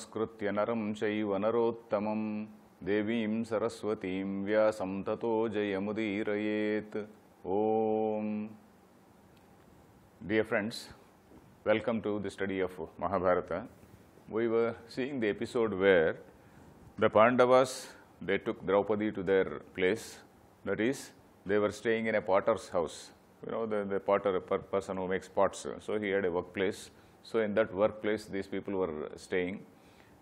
नमस्कृत्य नरं चैव Dear friends, welcome to the study of Mahabharata. We were seeing the episode where the Pandavas, they took Draupadi to their place, that is, they were staying in a potter's house. You know, the, potter a person who makes pots, so he had a workplace. So in that workplace, these people were staying.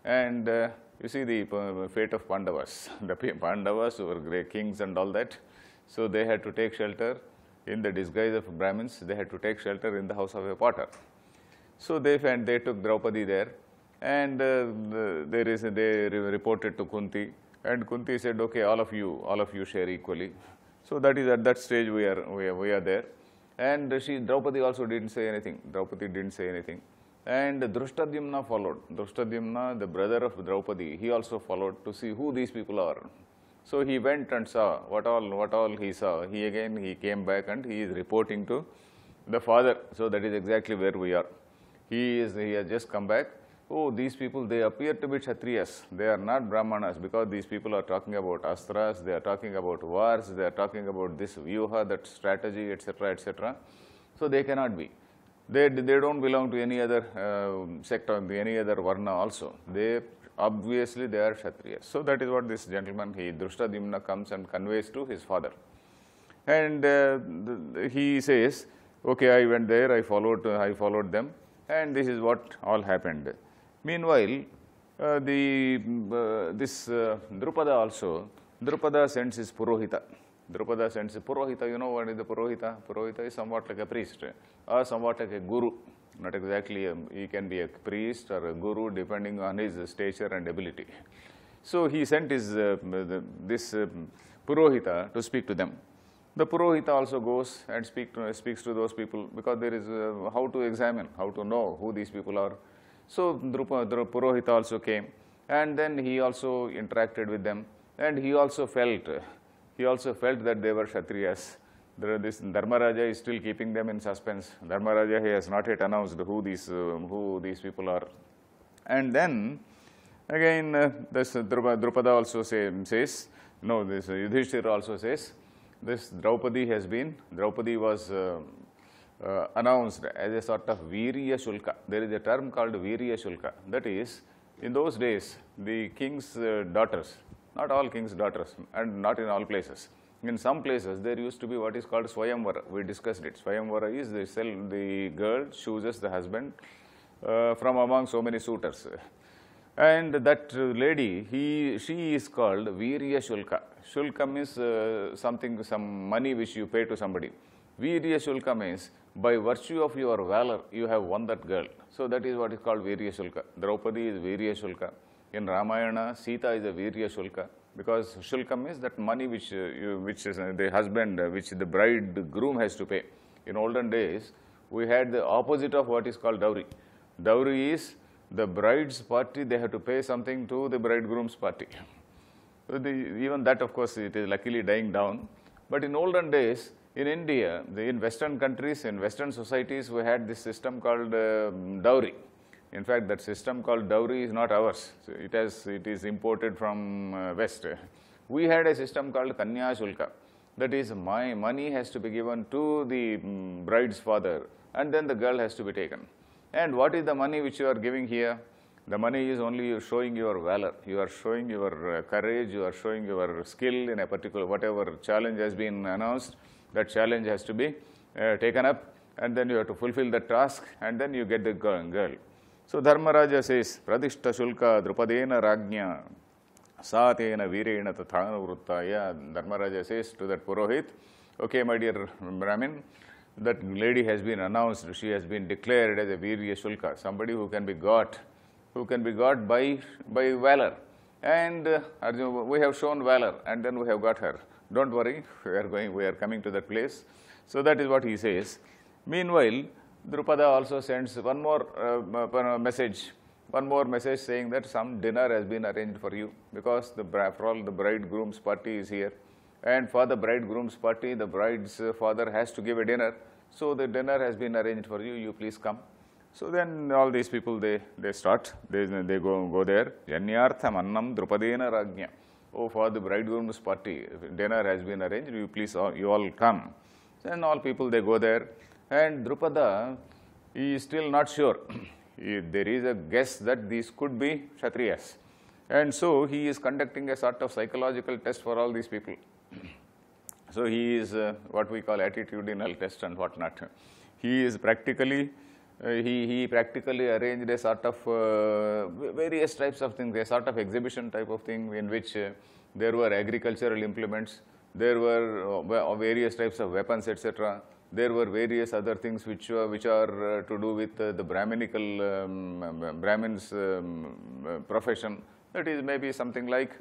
And uh, you see the uh, fate of Pandavas. The Pandavas were great kings and all that. So they had to take shelter in the disguise of Brahmins. They had to take shelter in the house of a potter. So they and they took Draupadi there, and uh, there is they reported to Kunti, and Kunti said, "Okay, all of you, all of you share equally." So that is at that stage we are we are, we are there, and she Draupadi also didn't say anything. Draupadi didn't say anything. And Drushtadyumna followed. Drushtadyumna, the brother of Draupadi, he also followed to see who these people are. So he went and saw what all, what all he saw. He again, he came back and he is reporting to the father. So that is exactly where we are. He is, he has just come back. Oh, these people, they appear to be Kshatriyas. They are not Brahmanas because these people are talking about astras, they are talking about wars, they are talking about this vyuha, that strategy, etc., etc. So they cannot be. They, they don't belong to any other uh, sector, any other Varna also. They obviously they are Kshatriyas. So that is what this gentleman, he Drushtadimna comes and conveys to his father. And uh, the, he says, okay, I went there, I followed, uh, I followed them and this is what all happened. Meanwhile, uh, the, uh, this uh, Drupada also, Drupada sends his Purohita. Drupada sends a Purohita, you know what is the Purohita? Purohita is somewhat like a priest or somewhat like a guru. Not exactly, a, um, he can be a priest or a guru depending on his stature and ability. So he sent his, uh, this uh, Purohita to speak to them. The Purohita also goes and speak to, speaks to those people because there is uh, how to examine, how to know who these people are. So Drupa, Drupa, Purohita also came and then he also interacted with them and he also felt uh, he also felt that they were Kshatriyas. This Dharmaraja is still keeping them in suspense. Dharmaraja he has not yet announced who these, uh, who these people are. And then again uh, this Drupada also say, says, no this Yudhishthira also says, this Draupadi has been, Draupadi was uh, uh, announced as a sort of Virya Shulka. There is a term called Virya Shulka. That is, in those days, the king's uh, daughters, not all kings' daughters and not in all places. In some places, there used to be what is called Swayamvara. We discussed it. Swayamvara is the, cell, the girl chooses the husband uh, from among so many suitors. And that lady, he, she is called Virya Shulka. Shulka means uh, something, some money which you pay to somebody. Virya Shulka means by virtue of your valor, you have won that girl. So that is what is called Virya Shulka. Draupadi is Virya Shulka. In Ramayana, Sita is a Virya Shulka because Shulka means that money which, uh, you, which uh, the husband, uh, which the bride, the groom has to pay. In olden days, we had the opposite of what is called dowry. Dowry is the bride's party, they have to pay something to the bridegroom's party. So the, even that, of course, it is luckily dying down. But in olden days, in India, the, in Western countries, in Western societies, we had this system called uh, dowry. In fact, that system called dowry is not ours. So it, has, it is imported from uh, West. We had a system called Kanya Shulka. That is, my money has to be given to the um, bride's father, and then the girl has to be taken. And what is the money which you are giving here? The money is only showing your valor. You are showing your uh, courage, you are showing your skill in a particular, whatever challenge has been announced, that challenge has to be uh, taken up, and then you have to fulfill the task, and then you get the girl. girl. So Dharmaraja says, Pradishta Shulka Drupadena Rajna Satena Virena Tathanavruttaya. Dharmaraja says to that Purohit, okay my dear Brahmin, that lady has been announced, she has been declared as a Virya Shulka, somebody who can be got, who can be got by, by valor. And uh, Arjuna, we have shown valor and then we have got her. Don't worry, we are going, we are coming to that place. So that is what he says. Meanwhile, Drupada also sends one more uh, message, one more message saying that some dinner has been arranged for you because the, after all the bridegroom's party is here and for the bridegroom's party the bride's uh, father has to give a dinner. So the dinner has been arranged for you, you please come. So then all these people they, they start, they, they go, go there, Janyartham Annam Drupadena Rajna. Oh, for the bridegroom's party, dinner has been arranged, you please, all, you all come. Then all people they go there, and Drupada is still not sure. there is a guess that these could be Kshatriyas. And so he is conducting a sort of psychological test for all these people. So he is uh, what we call attitudinal test and whatnot. He is practically, uh, he, he practically arranged a sort of uh, various types of things, a sort of exhibition type of thing in which uh, there were agricultural implements, there were uh, various types of weapons, etc. There were various other things which, uh, which are uh, to do with uh, the Brahminical, um, um Brahmins um, profession. That is maybe something like,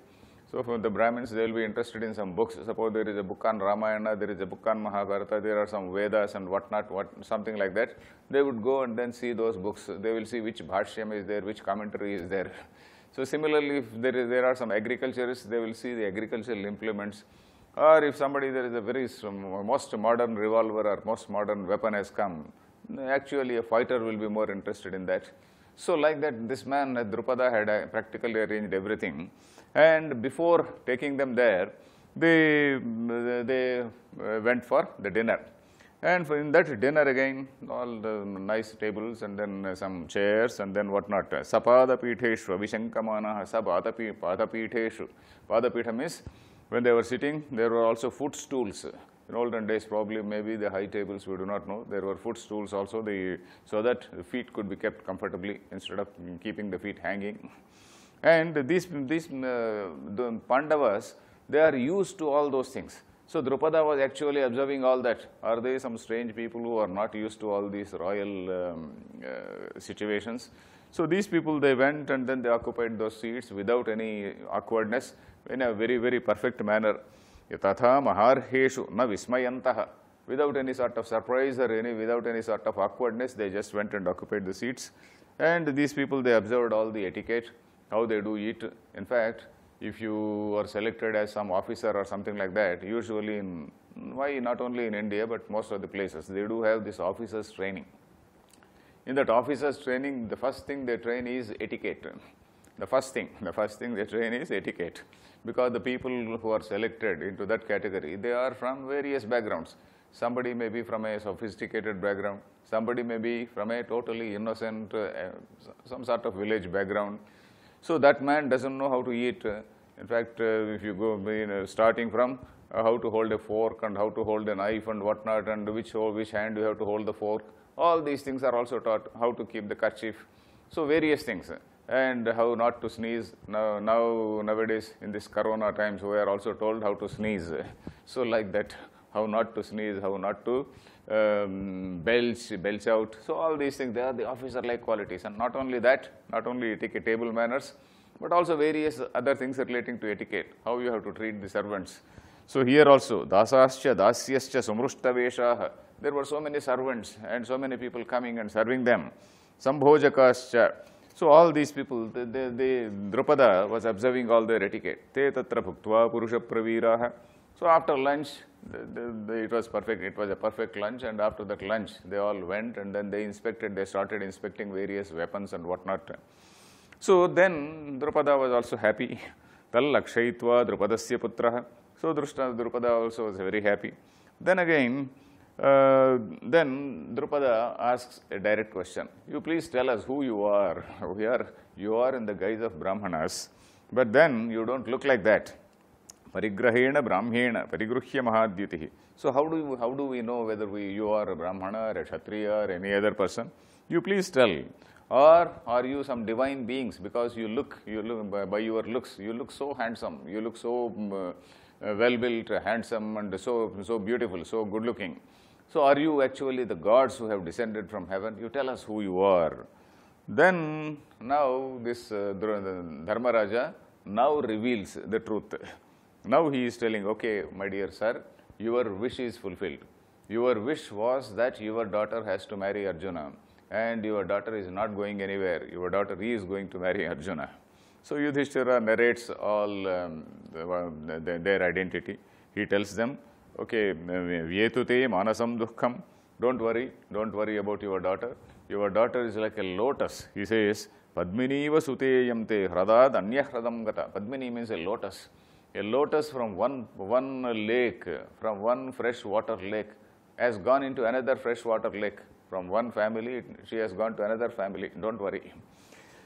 so for the Brahmins, they will be interested in some books. Suppose there is a book on Ramayana, there is a book on Mahabharata, there are some Vedas and whatnot, what, something like that. They would go and then see those books. They will see which Bhashyam is there, which commentary is there. So similarly, if there, is, there are some agriculturists, they will see the agricultural implements. Or if somebody, there is a very, most modern revolver or most modern weapon has come, actually a fighter will be more interested in that. So like that, this man, Drupada, had uh, practically arranged everything. And before taking them there, they, they uh, went for the dinner. And in that dinner again, all the nice tables and then some chairs and then whatnot. Sapada Vishankamana, Sapada Pitheshu. means when they were sitting, there were also footstools. In olden days, probably maybe the high tables, we do not know. There were footstools also, the, so that the feet could be kept comfortably instead of keeping the feet hanging. And these, these uh, the Pandavas, they are used to all those things. So Drupada was actually observing all that. Are they some strange people who are not used to all these royal um, uh, situations? So these people, they went and then they occupied those seats without any awkwardness in a very, very perfect manner. Yatatha maharheshu na vismayantaha. Without any sort of surprise or any, without any sort of awkwardness, they just went and occupied the seats. And these people, they observed all the etiquette, how they do eat. In fact, if you are selected as some officer or something like that, usually in, why not only in India, but most of the places, they do have this officers training. In that officers training, the first thing they train is etiquette. The first thing, the first thing they train is etiquette because the people who are selected into that category, they are from various backgrounds. Somebody may be from a sophisticated background, somebody may be from a totally innocent, uh, some sort of village background. So that man doesn't know how to eat. In fact, uh, if you go you know, starting from uh, how to hold a fork and how to hold a knife and whatnot and which, oh, which hand you have to hold the fork, all these things are also taught, how to keep the kerchief. So various things and how not to sneeze. Now, now nowadays in this corona times we are also told how to sneeze. So like that, how not to sneeze, how not to um, belch, belch out. So all these things, they are the officer-like qualities. And not only that, not only etiquette, table manners, but also various other things relating to etiquette, how you have to treat the servants. So here also, dasascha, dasyascha, sumrushtaveshaha. There were so many servants and so many people coming and serving them. Sambhojakascha. So all these people, they, they, they, Drupada was observing all their etiquette. Te tatra bhuktva purusha praviraha. So after lunch, the, the, it was perfect. It was a perfect lunch and after that lunch, they all went and then they inspected, they started inspecting various weapons and whatnot. So then Drupada was also happy. Tal lakshaitva drupadasya putraha. So Drupada also was very happy. Then again, uh, then Drupada asks a direct question. You please tell us who you are. We oh, are, you are in the guise of Brahmanas, but then you don't look like that. Parigrahena Brahmhena, Parigruhya Mahadyutihi. So how do, how do we know whether we, you are a Brahmana or a Kshatriya or any other person? You please tell. Or are you some divine beings because you look, you look by, by your looks, you look so handsome, you look so mm, uh, well-built, handsome and so, so beautiful, so good-looking. So, are you actually the gods who have descended from heaven? You tell us who you are. Then, now this uh, uh, Dharmaraja now reveals the truth. Now he is telling, okay, my dear sir, your wish is fulfilled. Your wish was that your daughter has to marry Arjuna and your daughter is not going anywhere. Your daughter is going to marry Arjuna. So Yudhishthira narrates all um, the, the, their identity. He tells them, okay, Vyetuti manasam dukkham, don't worry, don't worry about your daughter. Your daughter is like a lotus. He says, Padminiva suteyam hradad anyahradam gata. Padmini means a lotus. A lotus from one, one lake, from one fresh water lake, has gone into another fresh water lake. From one family, she has gone to another family. Don't worry.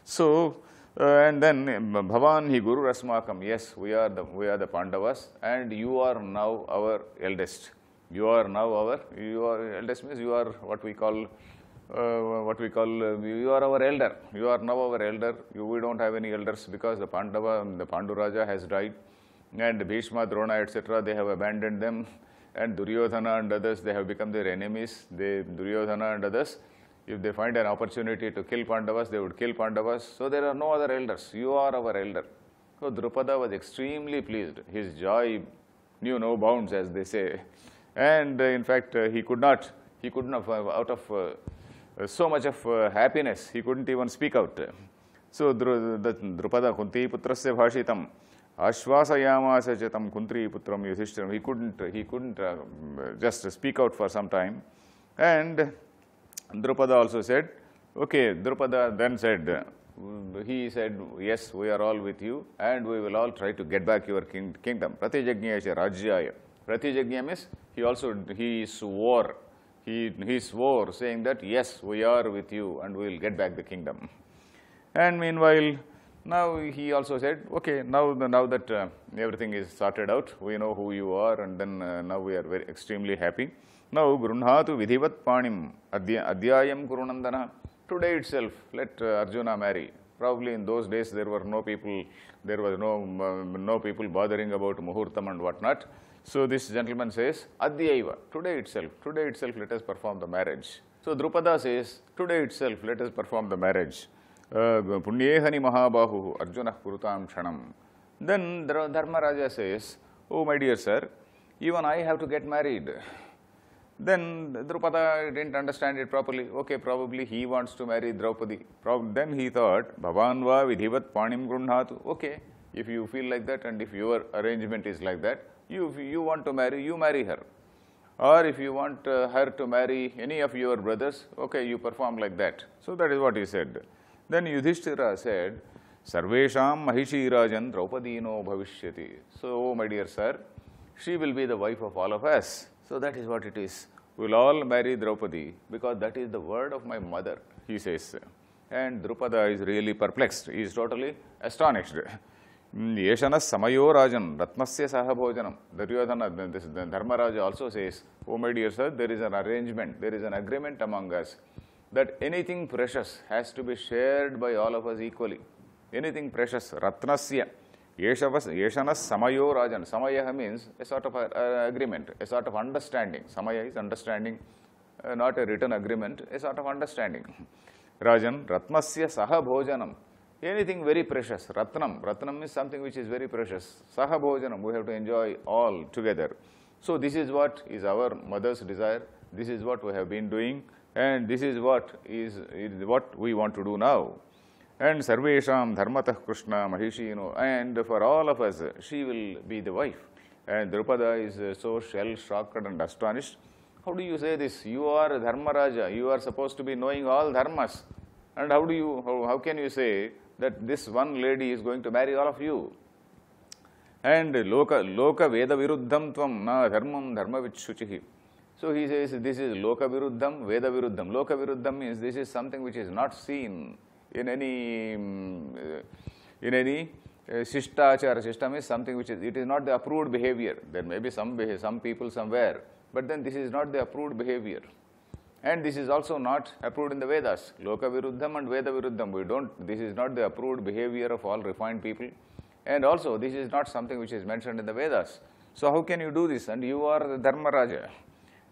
So, uh, and then um, Bhavan, hi Guru Rasmakam, yes, we are, the, we are the Pandavas and you are now our eldest. You are now our, you are, eldest means you are what we call, uh, what we call, uh, you are our elder. You are now our elder. You, we don't have any elders because the Pandava, the Panduraja has died and Bhishma, Drona, etc., they have abandoned them and Duryodhana and others, they have become their enemies. They, Duryodhana and others, if they find an opportunity to kill Pandavas, they would kill Pandavas. So there are no other elders. You are our elder. So Drupada was extremely pleased. His joy knew no bounds, as they say. And uh, in fact, uh, he could not, he could not, have uh, out of so much of happiness, he couldn't even speak out. So Drupada Kunti Putrasya Bhashitam. Ashwasayamasa Chetam Kuntri Putram Yudhishthram. He couldn't, he couldn't just speak out for some time. And Drupada also said, okay, Drupada then said, he said, yes, we are all with you and we will all try to get back your king kingdom. a Rajyaya. Pratijagnya means he also, he swore, he, he swore saying that, yes, we are with you and we will get back the kingdom. And meanwhile, now he also said, okay, now, now that uh, everything is sorted out, we know who you are and then uh, now we are very extremely happy. नौ गृहतु विधिवत् पाणी अद्य अध्याय today itself let Arjun marry probably in those days there were no people there were no no people bothering about muhurtam and what not so this gentleman says अद्यव today itself today itself let perform the marriage so Drupada says today itself let perform the marriage पुण्येहनि महाबाहु अर्जुन कुरता क्षण then Dharmaraj says oh my dear sir even I have to get married Then Drupada didn't understand it properly. Okay, probably he wants to marry Draupadi. Then he thought, Bhavanva va vidhivat panim grunhatu. Okay, if you feel like that and if your arrangement is like that, you, you want to marry, you marry her. Or if you want uh, her to marry any of your brothers, okay, you perform like that. So that is what he said. Then Yudhishthira said, Sarvesham mahishi rajan Draupadi no Bhavishyati. So, my dear sir, she will be the wife of all of us. So that is what it is. We'll all marry Draupadi because that is the word of my mother, he says. And Drupada is really perplexed. He is totally astonished. Hmm, yeshana Samayo Rajan, Ratmasya Sahabhojanam. Duryodhana, this, Dharmaraja also says, Oh my dear sir, there is an arrangement, there is an agreement among us that anything precious has to be shared by all of us equally. Anything precious, Ratnasya, Yeshavas, Yeshana Samayo Rajan. Samaya means a sort of a, uh, agreement, a sort of understanding. Samaya is understanding, uh, not a written agreement, a sort of understanding. Rajan, Ratmasya Saha Bhojanam. Anything very precious. Ratnam. Ratnam is something which is very precious. Saha Bhojanam. We have to enjoy all together. So this is what is our mother's desire. This is what we have been doing. And this is what is, is what we want to do now. and Sarvesham Dharmatah Krishna Mahishino, and for all of us, she will be the wife. And Drupada is so shell-shocked and astonished. How do you say this? You are Dharmaraja, you are supposed to be knowing all dharmas. And how do you, how, how can you say that this one lady is going to marry all of you? And Loka, loka Veda Viruddham Tvam Na Dharmam Dharma Vichuchihi. So he says this is Loka Viruddham, Veda Viruddham. Loka Viruddham means this is something which is not seen. in any mm, uh, in any uh, system is something which is it is not the approved behavior. There may be some some people somewhere, but then this is not the approved behavior. And this is also not approved in the Vedas. Loka Viruddham and Veda Viruddham. We don't, this is not the approved behavior of all refined people. And also, this is not something which is mentioned in the Vedas. So, how can you do this? And you are the Dharmaraja.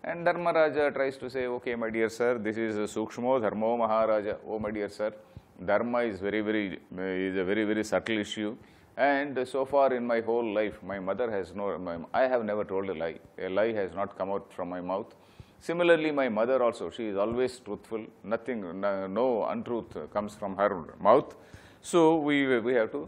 And Dharmaraja tries to say, okay, my dear sir, this is Sukshmo Dharmo Maharaja. Oh, my dear sir, dharma is very, very, is a very, very subtle issue. And so far in my whole life, my mother has no, my, I have never told a lie. A lie has not come out from my mouth. Similarly, my mother also, she is always truthful. Nothing, no, no untruth comes from her mouth. So we, we have to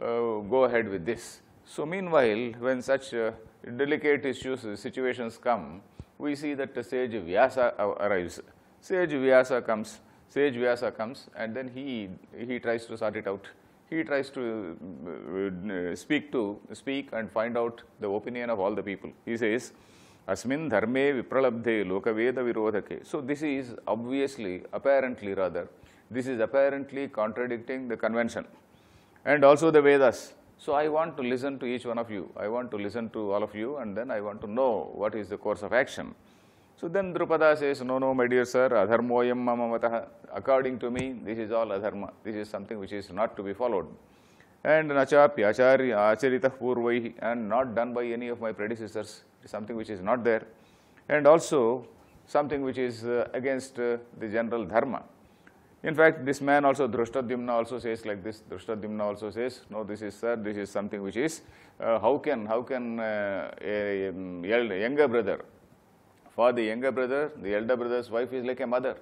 uh, go ahead with this. So meanwhile, when such uh, delicate issues, situations come, we see that Sage Vyasa uh, arrives. Sage Vyasa comes sage Vyasa comes and then he, he tries to sort it out. He tries to uh, uh, speak to, speak and find out the opinion of all the people. He says, Asmin dharme vipralabdhe lokaveda virodhake. So this is obviously, apparently rather, this is apparently contradicting the convention and also the Vedas. So I want to listen to each one of you. I want to listen to all of you and then I want to know what is the course of action. So then Drupada says, no, no, my dear sir, adharmoyam mamamataha. According to me, this is all adharma. This is something which is not to be followed. And nachapi acharya acharitah purvaihi and not done by any of my predecessors. Something which is not there. And also something which is uh, against uh, the general dharma. In fact, this man also, Drishtadyumna also says like this, Drishtadyumna also says, no, this is sir, this is something which is, uh, how can, how can uh, a, a, um, younger brother for the younger brother, the elder brother's wife is like a mother.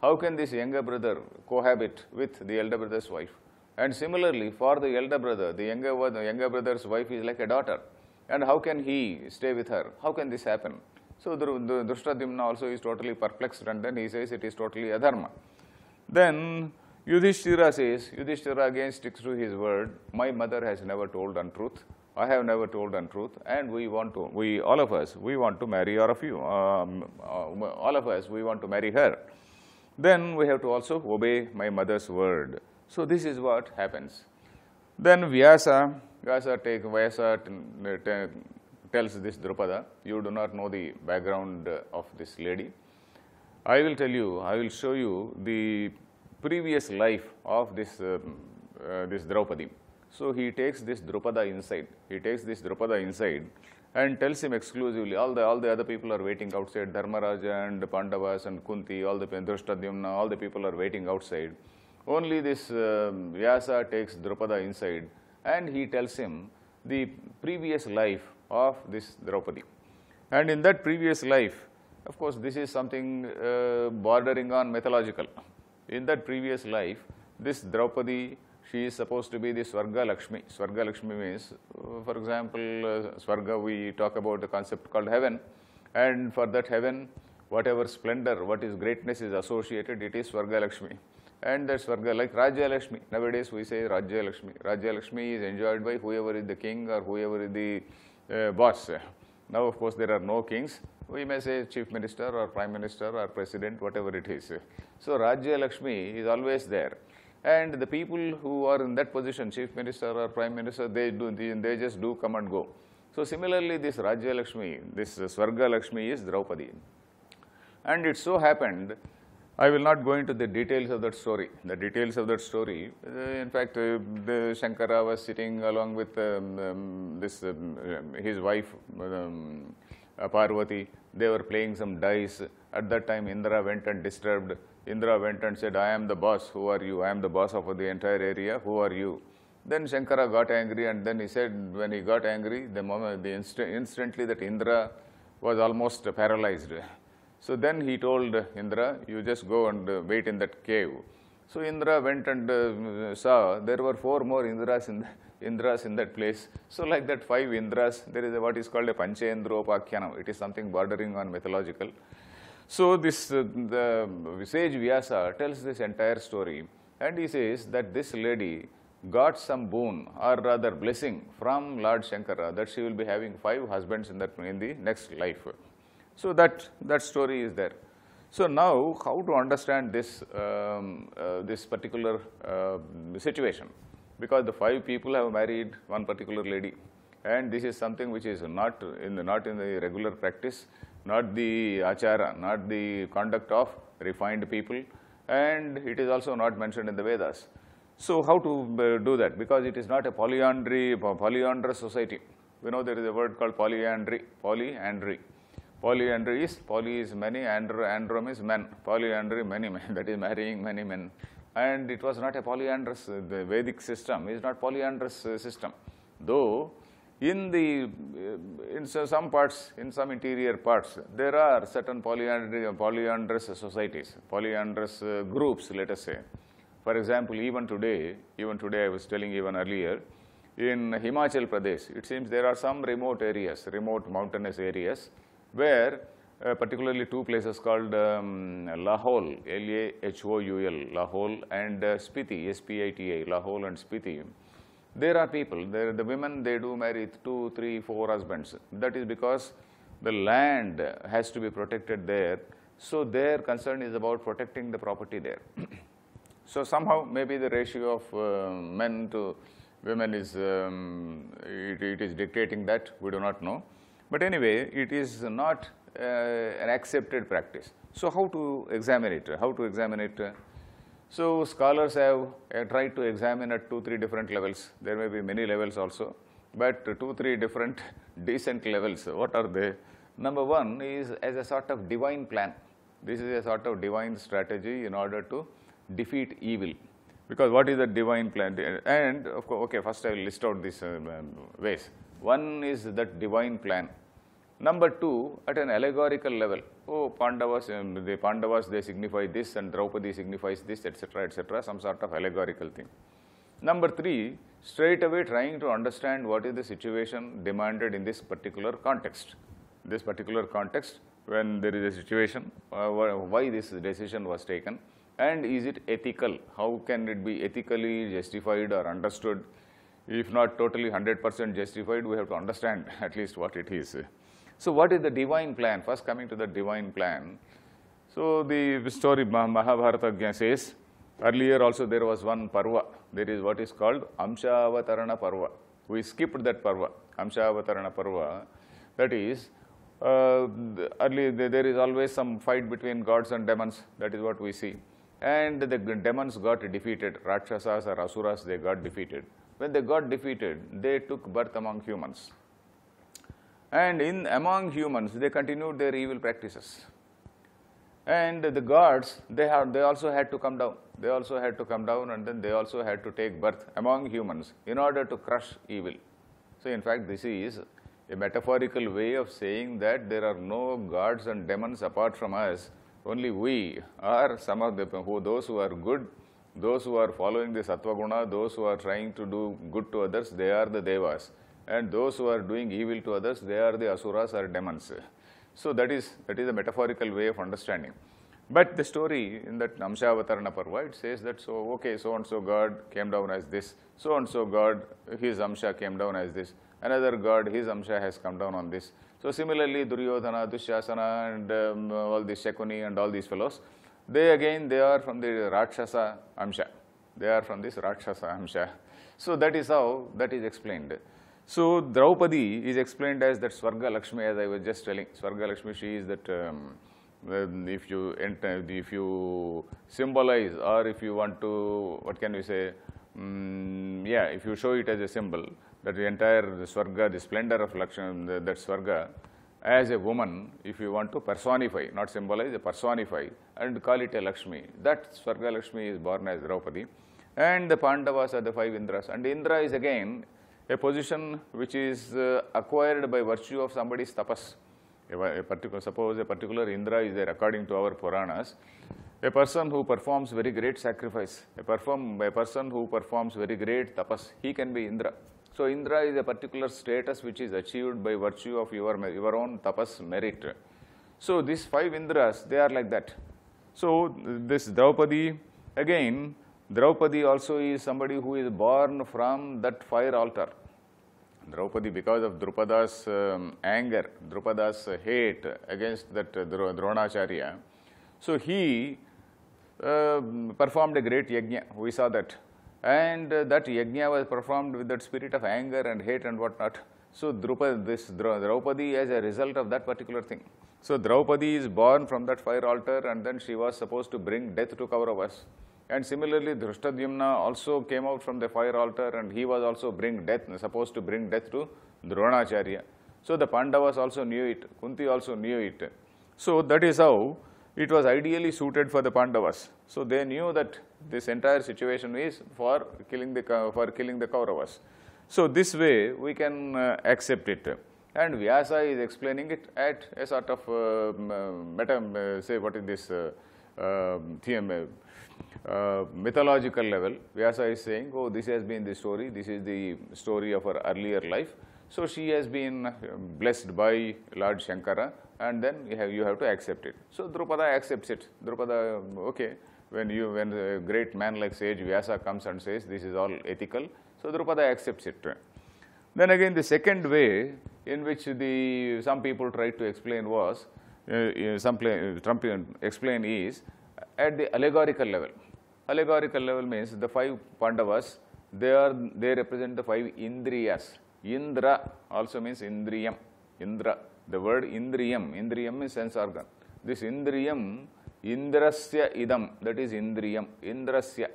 How can this younger brother cohabit with the elder brother's wife? And similarly, for the elder brother, the younger, the younger brother's wife is like a daughter. And how can he stay with her? How can this happen? So, the, also is totally perplexed and then he says it is totally adharma. Then Yudhishthira says, Yudhishthira again sticks to his word, my mother has never told untruth. I have never told untruth and we want to, we all of us, we want to marry all of you, um, uh, all of us, we want to marry her. Then we have to also obey my mother's word. So this is what happens. Then Vyasa, Vyasa, take, Vyasa tells this Drupada, you do not know the background of this lady. I will tell you, I will show you the previous life of this, um, uh, this Draupadi. So he takes this Drupada inside. He takes this Drupada inside and tells him exclusively, all the, all the other people are waiting outside, Dharmaraja and Pandavas and Kunti, all the Drishtadyumna, all the people are waiting outside. Only this uh, Vyasa takes Drupada inside and he tells him the previous life of this Draupadi. And in that previous life, of course, this is something uh, bordering on mythological. In that previous life, this Draupadi she is supposed to be the Swarga Lakshmi. Swarga Lakshmi means, uh, for example, uh, Swarga, we talk about the concept called heaven. And for that heaven, whatever splendor, what is greatness is associated, it is Swarga Lakshmi. And that Swarga, like Rajya Lakshmi. Nowadays, we say Rajya Lakshmi. Rajya Lakshmi is enjoyed by whoever is the king or whoever is the uh, boss. Now, of course, there are no kings. We may say chief minister or prime minister or president, whatever it is. So, Rajya Lakshmi is always there. And the people who are in that position, chief minister or prime minister, they do they just do come and go. So similarly, this Rajya Lakshmi, this Swarga Lakshmi is Draupadi. And it so happened, I will not go into the details of that story. The details of that story, uh, in fact, uh, Shankara was sitting along with um, um, this um, his wife um, uh, Parvati. They were playing some dice. At that time, Indra went and disturbed Indra went and said, I am the boss, who are you? I am the boss of the entire area, who are you? Then Shankara got angry and then he said, when he got angry, the moment, the inst instantly that Indra was almost paralyzed. So then he told Indra, you just go and wait in that cave. So Indra went and uh, saw there were four more Indras in, the, Indras in that place. So like that five Indras, there is a, what is called a Panchendropakhyanam. It is something bordering on mythological. So this uh, the Visage Vyasa tells this entire story and he says that this lady got some boon or rather blessing from Lord Shankara that she will be having five husbands in, that, in the next life. So that, that story is there. So now how to understand this, um, uh, this particular uh, situation because the five people have married one particular lady and this is something which is not in the, not in the regular practice not the achara, not the conduct of refined people, and it is also not mentioned in the Vedas. So how to uh, do that? Because it is not a polyandry, polyandrous society. We know there is a word called polyandry, polyandry. Polyandry is, poly is many, andro, androm is men. Polyandry, many men, that is marrying many men. And it was not a polyandrous, uh, the Vedic system is not polyandrous uh, system. Though in the uh, in some parts, in some interior parts, there are certain polyandrous societies, polyandrous uh, groups, let us say. For example, even today, even today I was telling even earlier, in Himachal Pradesh, it seems there are some remote areas, remote mountainous areas, where uh, particularly two places called um, Lahol, L-A-H-O-U-L, Lahol and uh, Spiti, S-P-I-T-I, Lahol and Spiti there are people, there, the women, they do marry two, three, four husbands. That is because the land has to be protected there. So their concern is about protecting the property there. so somehow maybe the ratio of uh, men to women is, um, it, it is dictating that, we do not know. But anyway, it is not uh, an accepted practice. So how to examine it? How to examine it? Uh, so scholars have uh, tried to examine at two, three different levels. There may be many levels also, but two, three different decent levels. What are they? Number one is as a sort of divine plan. This is a sort of divine strategy in order to defeat evil. Because what is the divine plan? And of course, okay, first I will list out these uh, ways. One is that divine plan. Number two, at an allegorical level, oh Pandavas, um, the Pandavas they signify this and Draupadi signifies this, etc., etc., some sort of allegorical thing. Number three, straight away trying to understand what is the situation demanded in this particular context. This particular context, when there is a situation, uh, why this decision was taken and is it ethical? How can it be ethically justified or understood? If not totally 100% justified, we have to understand at least what it is. So what is the divine plan? First coming to the divine plan. So the story Mahabharata says, earlier also there was one parva. There is what is called Amshavatarana parva. We skipped that parva, Amshavatarana parva. That is, uh, early, there is always some fight between gods and demons. That is what we see. And the demons got defeated. Rakshasas or Asuras, they got defeated. When they got defeated, they took birth among humans. And in among humans, they continued their evil practices. And the gods, they, have, they also had to come down. They also had to come down and then they also had to take birth among humans in order to crush evil. So, in fact, this is a metaphorical way of saying that there are no gods and demons apart from us. Only we are some of the who those who are good, those who are following the sattva guna, those who are trying to do good to others, they are the devas and those who are doing evil to others, they are the asuras or demons. So that is, that is a metaphorical way of understanding. But the story in that Amshavatarana Parva, it says that so, okay, so and so God came down as this, so and so God, his Amsha came down as this, another God, his Amsha has come down on this. So similarly, Duryodhana, Dushasana and um, all these Shakuni and all these fellows, they again, they are from the Rakshasa Amsha. They are from this Rakshasa Amsha. So that is how that is explained. So Draupadi is explained as that Swarga Lakshmi, as I was just telling. Swarga Lakshmi, she is that um, if you if you symbolize or if you want to, what can we say? Mm, yeah, if you show it as a symbol, that the entire the Swarga, the splendor of Lakshmi, that Swarga, as a woman, if you want to personify, not symbolize, personify, and call it a Lakshmi, that Swarga Lakshmi is born as Draupadi. And the Pandavas are the five Indras. And Indra is again a position which is uh, acquired by virtue of somebody's tapas. A particular, suppose a particular Indra is there according to our Puranas. A person who performs very great sacrifice, a, perform, a person who performs very great tapas, he can be Indra. So, Indra is a particular status which is achieved by virtue of your, your own tapas merit. So, these five Indras, they are like that. So, this Draupadi, again, Draupadi also is somebody who is born from that fire altar. Draupadi, because of Drupada's um, anger, Drupada's hate against that uh, Dronacharya, so he uh, performed a great yajna, we saw that. And uh, that yajna was performed with that spirit of anger and hate and whatnot. So Drupadi, this Draupadi as a result of that particular thing. So Draupadi is born from that fire altar and then she was supposed to bring death to Kauravas. And similarly, Drushtadyumna also came out from the fire altar and he was also bring death, supposed to bring death to Dronacharya. So the Pandavas also knew it, Kunti also knew it. So that is how it was ideally suited for the Pandavas. So they knew that this entire situation is for killing the, for killing the Kauravas. So this way we can uh, accept it. And Vyasa is explaining it at a sort of uh, uh meta, uh, say what is this uh, um, uh uh, mythological level, Vyasa is saying, oh, this has been the story, this is the story of her earlier life. So she has been uh, blessed by Lord Shankara and then you have, you have to accept it. So Drupada accepts it. Drupada, um, okay, when you when a great man like sage Vyasa comes and says this is all ethical, so Drupada accepts it. Then again the second way in which the some people tried to explain was, uh, uh some play, Trumpian uh, explain is at the allegorical level. Allegorical level means the five Pandavas, they, are, they represent the five Indriyas. Indra also means Indriyam, Indra. The word Indriyam, Indriyam means sense organ. This Indriyam, Indrasya idam, that is Indriyam, Indrasya.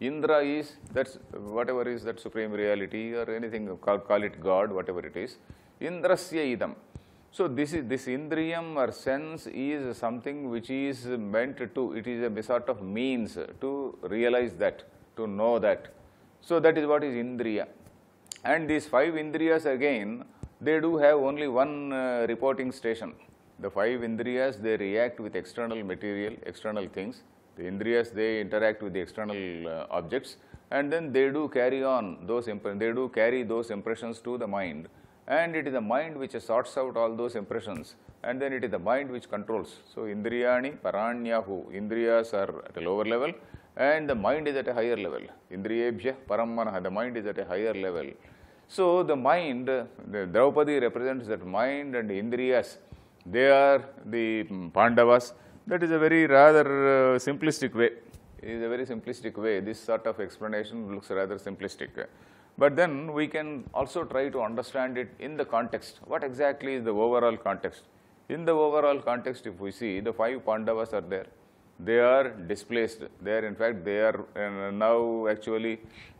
Indra is, that's whatever is that supreme reality or anything, call, call it God, whatever it is. Indrasya idam, so this is this indriyam or sense is something which is meant to, it is a sort of means to realize that, to know that. So that is what is indriya. And these five indriyas again, they do have only one uh, reporting station. The five indriyas, they react with external material, external things. The indriyas, they interact with the external uh, objects and then they do carry on those, they do carry those impressions to the mind and it is the mind which sorts out all those impressions and then it is the mind which controls. So, Indriyani Paranyahu, Indriyas are at a lower level and the mind is at a higher level. Indriyebhya Paramanaha, the mind is at a higher level. So, the mind, the Draupadi represents that mind and Indriyas, they are the mm, Pandavas. That is a very rather uh, simplistic way. It is a very simplistic way. This sort of explanation looks rather simplistic. But then we can also try to understand it in the context. What exactly is the overall context? In the overall context, if we see, the five Pandavas are there. They are displaced. They are, in fact, they are uh, now actually,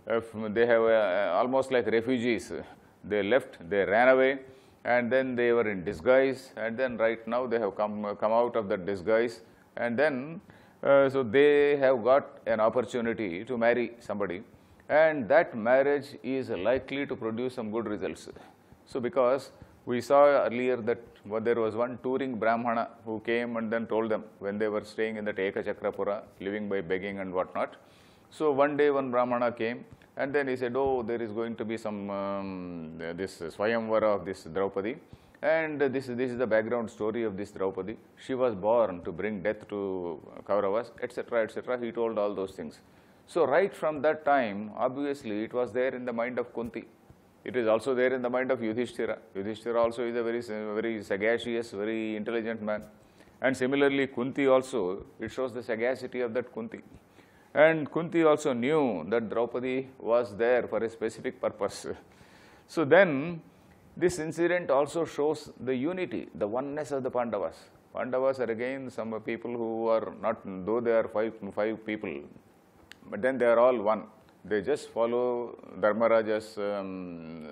uh, they have uh, uh, almost like refugees. They left, they ran away, and then they were in disguise, and then right now they have come, uh, come out of that disguise, and then, uh, so they have got an opportunity to marry somebody and that marriage is likely to produce some good results. So because we saw earlier that there was one touring Brahmana who came and then told them when they were staying in the Eka Chakrapura, living by begging and whatnot. So one day one Brahmana came and then he said, oh, there is going to be some, um, this Swayamvara of this Draupadi. And this, this is the background story of this Draupadi. She was born to bring death to Kauravas, etc., etc. He told all those things. So right from that time, obviously, it was there in the mind of Kunti. It is also there in the mind of Yudhishthira. Yudhishthira also is a very, very sagacious, very intelligent man. And similarly, Kunti also, it shows the sagacity of that Kunti. And Kunti also knew that Draupadi was there for a specific purpose. So then, this incident also shows the unity, the oneness of the Pandavas. Pandavas are again some people who are not, though they are five, five people, but then they are all one. They just follow Dharmaraja's um,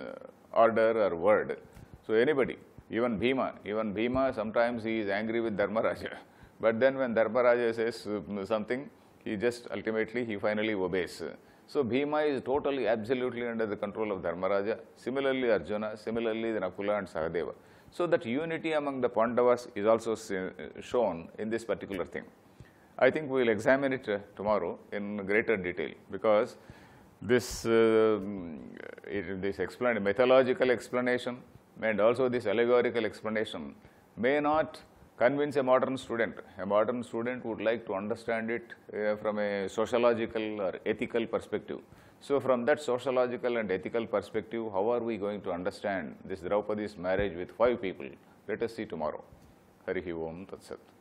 order or word. So anybody, even Bhima, even Bhima sometimes he is angry with Dharmaraja. But then when Dharmaraja says um, something, he just ultimately, he finally obeys. So Bhima is totally, absolutely under the control of Dharmaraja. Similarly Arjuna, similarly the Nakula and Sahadeva. So that unity among the Pandavas is also uh, shown in this particular thing. I think we will examine it uh, tomorrow in greater detail because this, uh, this explan mythological explanation and also this allegorical explanation may not convince a modern student. A modern student would like to understand it uh, from a sociological or ethical perspective. So from that sociological and ethical perspective, how are we going to understand this Draupadi's marriage with five people? Let us see tomorrow. Harihi Om Tatsat.